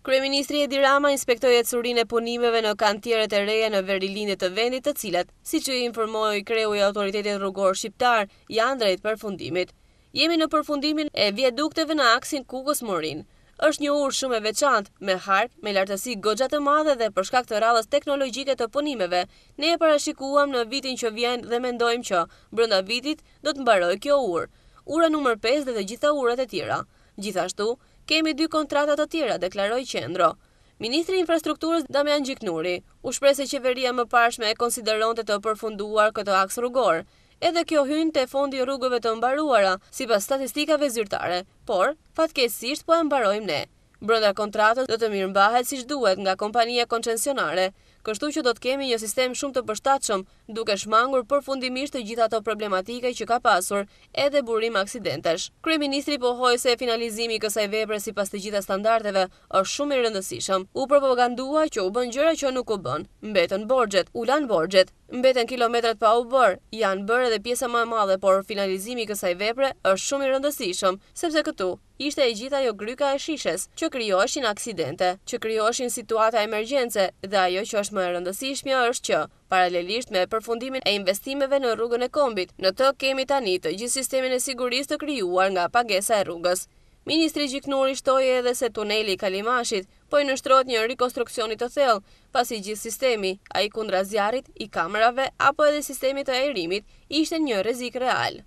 Kryeministri Edi Rama inspektoi ecurinë e punimeve në kantieret e reja në verilindje të vendit, të cilat, siç u informoi kreu i autoritetit rrugor shqiptar, janë drejt përfundimit. Jemi në përfundimin e viadukteve në aksin Kukës Morin. Është një urë shumë e veçantë, me hartë, me lartësi goxha të madhe dhe për shkak të rradhës teknologjike të punimeve, ne e parashikuam në vitin që vjen dhe mendojmë që brenda vitit do të mbarojë kjo urë. Ura nëmër 5 dhe të gjitha urat e tjera. Gjithashtu, kemi dy kontratat të tjera, deklaroj qendro. Ministri infrastrukturës Damian Gjiknuri u shpre se qeveria më pashme e konsideron të të përfunduar këtë aks rrugor, edhe kjo hynë të fondi rrugëve të mbaruara, si pas statistikave zyrtare, por fatkesisht po e mbarojmë ne. Brënda kontratës do të mirë mbahet si shduhet nga kompanija koncensionare, kështu që do të kemi një sistem shumë të përshtatshëm, duke shmangur përfundimisht të gjitha ato problematike që ka pasur edhe burim aksidentesh. Kryeministri pohoi se finalizimi i kësaj vepre sipas të gjitha standardeve është shumë i rëndësishëm. U propagandua që u bën gjëra që nuk u bën, mbetën borxhet, u lan borxhet, mbeten kilometrat pa u bërë, janë bërë edhe pjesa më e madhe, por finalizimi i kësaj vepre është shumë i rëndësishëm, sepse këtu ishte e gjitha jo gryka e shishes që krijoheshin aksidente, që krijoheshin situata emergjence dhe ajo që është më e rëndësishmja është që paralelisht me përfundimin e investimeve në rrugën e kombit, në të kemi tani të gjithë sistemin e sigurisë të krijuar nga pagesa e rrugës. Ministri i shtoj edhe se tuneli i Kalimashit po i nështrot një rekonstruksionit të thell, pasi gjithë sistemi, a i kundra zjarit, i kamerave, apo edhe sistemi të aerimit, ishte një rezik real.